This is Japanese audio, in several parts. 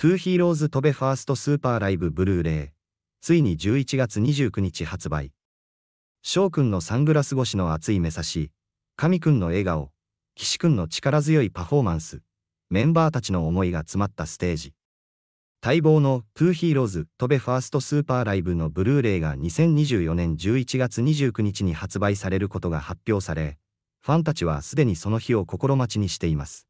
トゥーヒーローズ飛べファーストスーパーライブブルーレイ。ついに11月29日発売。翔くんのサングラス越しの熱い目差し、神くんの笑顔、岸くんの力強いパフォーマンス、メンバーたちの思いが詰まったステージ。待望のトゥーヒーローズ飛べファーストスーパーライブのブルーレイが2024年11月29日に発売されることが発表され、ファンたちはすでにその日を心待ちにしています。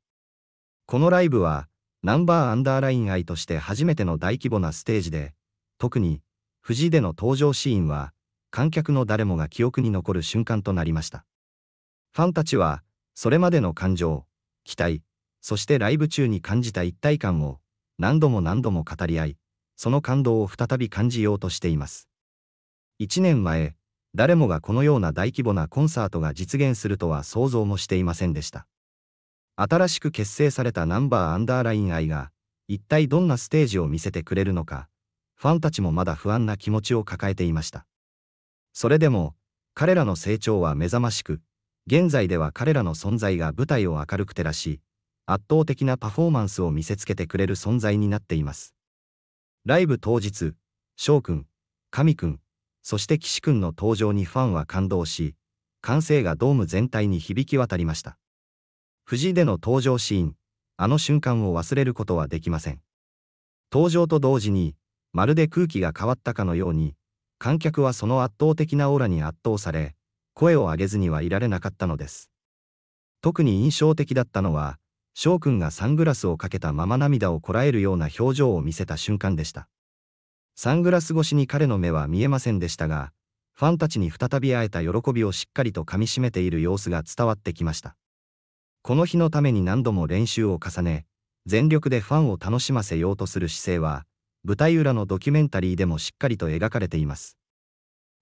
このライブは、ナンバーアンダーライン愛として初めての大規模なステージで、特に、藤井での登場シーンは、観客の誰もが記憶に残る瞬間となりました。ファンたちは、それまでの感情、期待、そしてライブ中に感じた一体感を、何度も何度も語り合い、その感動を再び感じようとしています。1年前、誰もがこのような大規模なコンサートが実現するとは想像もしていませんでした。新しく結成されたナンバーアンダーライン愛が、一体どんなステージを見せてくれるのか、ファンたちもまだ不安な気持ちを抱えていました。それでも、彼らの成長は目覚ましく、現在では彼らの存在が舞台を明るく照らし、圧倒的なパフォーマンスを見せつけてくれる存在になっています。ライブ当日、翔くん、神くん、そして岸くんの登場にファンは感動し、歓声がドーム全体に響き渡りました。藤井での登場シーン、あの瞬間を忘れることはできません。登場と同時に、まるで空気が変わったかのように、観客はその圧倒的なオーラに圧倒され、声を上げずにはいられなかったのです。特に印象的だったのは、翔くんがサングラスをかけたまま涙をこらえるような表情を見せた瞬間でした。サングラス越しに彼の目は見えませんでしたが、ファンたちに再び会えた喜びをしっかりとかみしめている様子が伝わってきました。この日のために何度も練習を重ね、全力でファンを楽しませようとする姿勢は、舞台裏のドキュメンタリーでもしっかりと描かれています。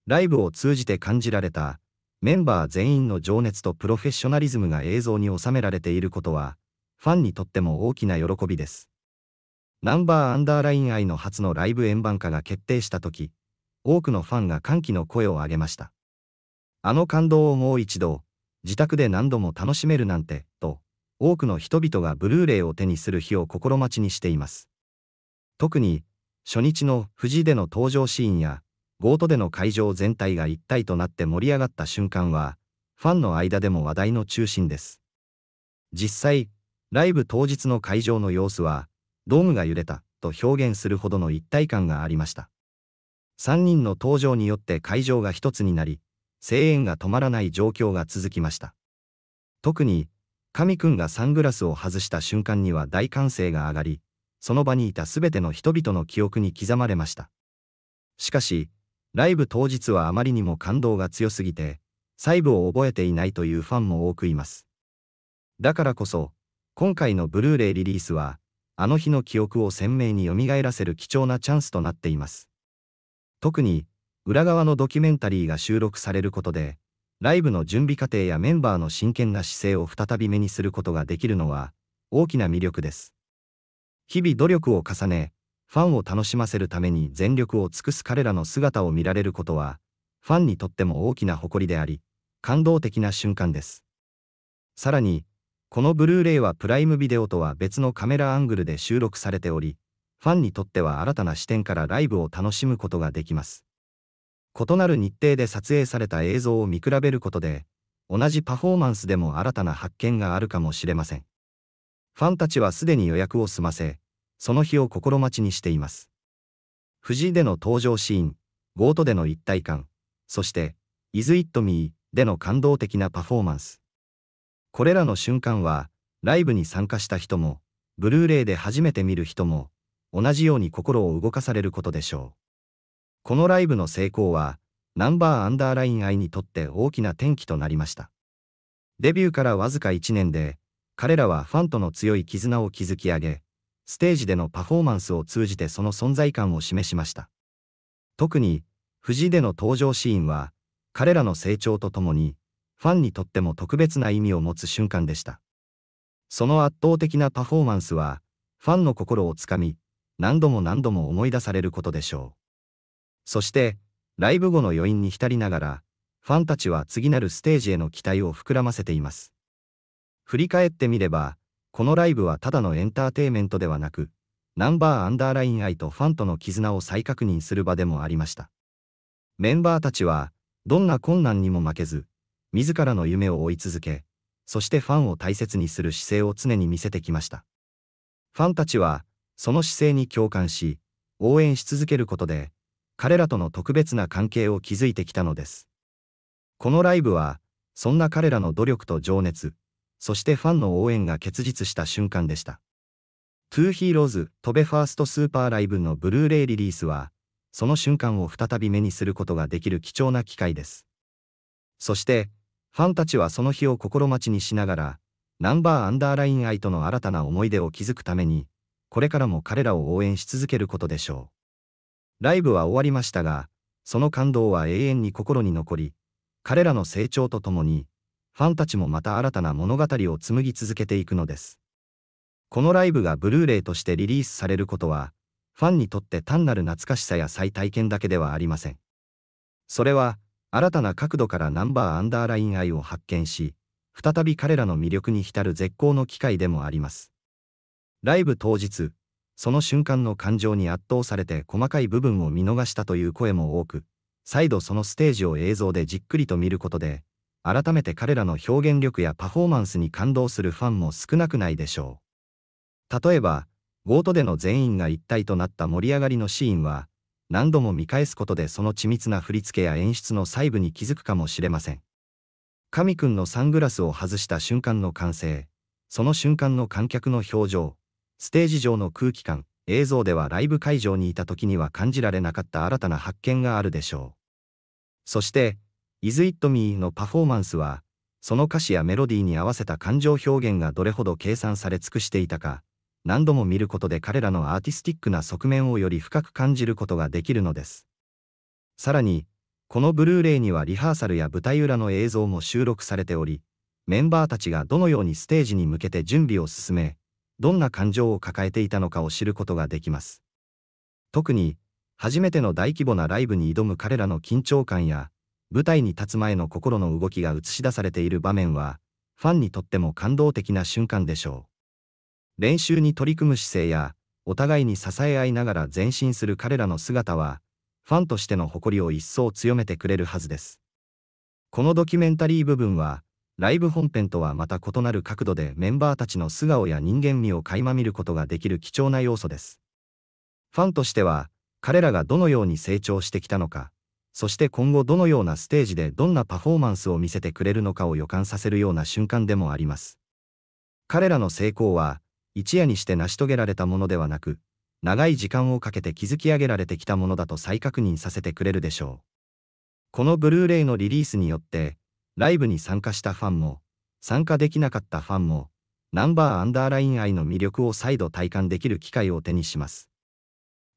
ライブを通じて感じられた、メンバー全員の情熱とプロフェッショナリズムが映像に収められていることは、ファンにとっても大きな喜びです。ナンバーアンダーライン愛の初のライブ円盤化が決定した時、多くのファンが歓喜の声を上げました。あの感動をもう一度、自宅で何度も楽しめるなんて、と、多くの人々がブルーレイを手にする日を心待ちにしています。特に、初日の藤井での登場シーンや、ゴートでの会場全体が一体となって盛り上がった瞬間は、ファンの間でも話題の中心です。実際、ライブ当日の会場の様子は、ドームが揺れたと表現するほどの一体感がありました。3人の登場によって会場が一つになり、声援が止まらない状況が続きました。特に、神くんがサングラスを外した瞬間には大歓声が上がり、その場にいた全ての人々の記憶に刻まれました。しかし、ライブ当日はあまりにも感動が強すぎて、細部を覚えていないというファンも多くいます。だからこそ、今回のブルーレイリリースは、あの日の記憶を鮮明に蘇らせる貴重なチャンスとなっています。特に、裏側のドキュメンタリーが収録されることで、ライブの準備過程やメンバーの真剣な姿勢を再び目にすることができるのは、大きな魅力です。日々努力を重ね、ファンを楽しませるために全力を尽くす彼らの姿を見られることは、ファンにとっても大きな誇りであり、感動的な瞬間です。さらに、このブルーレイはプライムビデオとは別のカメラアングルで収録されており、ファンにとっては新たな視点からライブを楽しむことができます。異なる日程で撮影された映像を見比べることで、同じパフォーマンスでも新たな発見があるかもしれません。ファンたちはすでに予約を済ませ、その日を心待ちにしています。藤井での登場シーン、ゴートでの一体感、そして、イズ・イット・ミーでの感動的なパフォーマンス。これらの瞬間は、ライブに参加した人も、ブルーレイで初めて見る人も、同じように心を動かされることでしょう。このライブの成功は、ナンバーアンダーライン愛にとって大きな転機となりました。デビューからわずか1年で、彼らはファンとの強い絆を築き上げ、ステージでのパフォーマンスを通じてその存在感を示しました。特に、藤井での登場シーンは、彼らの成長とともに、ファンにとっても特別な意味を持つ瞬間でした。その圧倒的なパフォーマンスは、ファンの心をつかみ、何度も何度も思い出されることでしょう。そして、ライブ後の余韻に浸りながら、ファンたちは次なるステージへの期待を膨らませています。振り返ってみれば、このライブはただのエンターテイメントではなく、ナンバーアンダーライン愛とファンとの絆を再確認する場でもありました。メンバーたちは、どんな困難にも負けず、自らの夢を追い続け、そしてファンを大切にする姿勢を常に見せてきました。ファンたちは、その姿勢に共感し、応援し続けることで、彼らとの特別な関係を築いてきたのです。このライブは、そんな彼らの努力と情熱、そしてファンの応援が結実した瞬間でした。トゥーヒーローズ、トベファーストスーパーライブのブルーレイリリースは、その瞬間を再び目にすることができる貴重な機会です。そして、ファンたちはその日を心待ちにしながら、ナンバーアンダーライン愛との新たな思い出を築くために、これからも彼らを応援し続けることでしょう。ライブは終わりましたが、その感動は永遠に心に残り、彼らの成長とともに、ファンたちもまた新たな物語を紡ぎ続けていくのです。このライブがブルーレイとしてリリースされることは、ファンにとって単なる懐かしさや再体験だけではありません。それは、新たな角度からナンバーアンダーライン愛を発見し、再び彼らの魅力に浸る絶好の機会でもあります。ライブ当日、その瞬間の感情に圧倒されて細かい部分を見逃したという声も多く、再度そのステージを映像でじっくりと見ることで、改めて彼らの表現力やパフォーマンスに感動するファンも少なくないでしょう。例えば、ゴートでの全員が一体となった盛り上がりのシーンは、何度も見返すことでその緻密な振り付けや演出の細部に気づくかもしれません。神くんのサングラスを外した瞬間の完成、その瞬間の観客の表情、ステージ上の空気感、映像ではライブ会場にいた時には感じられなかった新たな発見があるでしょう。そして、Is It Me のパフォーマンスは、その歌詞やメロディーに合わせた感情表現がどれほど計算され尽くしていたか、何度も見ることで彼らのアーティスティックな側面をより深く感じることができるのです。さらに、このブルーレイにはリハーサルや舞台裏の映像も収録されており、メンバーたちがどのようにステージに向けて準備を進め、どんな感情を抱えていたのかを知ることができます。特に、初めての大規模なライブに挑む彼らの緊張感や、舞台に立つ前の心の動きが映し出されている場面は、ファンにとっても感動的な瞬間でしょう。練習に取り組む姿勢や、お互いに支え合いながら前進する彼らの姿は、ファンとしての誇りを一層強めてくれるはずです。このドキュメンタリー部分は、ライブ本編とはまた異なる角度でメンバーたちの素顔や人間味を垣間見ることができる貴重な要素です。ファンとしては、彼らがどのように成長してきたのか、そして今後どのようなステージでどんなパフォーマンスを見せてくれるのかを予感させるような瞬間でもあります。彼らの成功は、一夜にして成し遂げられたものではなく、長い時間をかけて築き上げられてきたものだと再確認させてくれるでしょう。このブルーレイのリリースによって、ライブに参加したファンも、参加できなかったファンも、ナンバーアンダーライン愛の魅力を再度体感できる機会を手にします。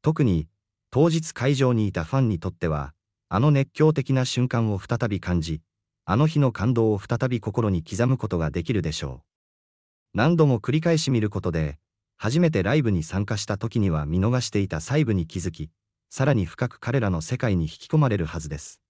特に、当日会場にいたファンにとっては、あの熱狂的な瞬間を再び感じ、あの日の感動を再び心に刻むことができるでしょう。何度も繰り返し見ることで、初めてライブに参加した時には見逃していた細部に気づき、さらに深く彼らの世界に引き込まれるはずです。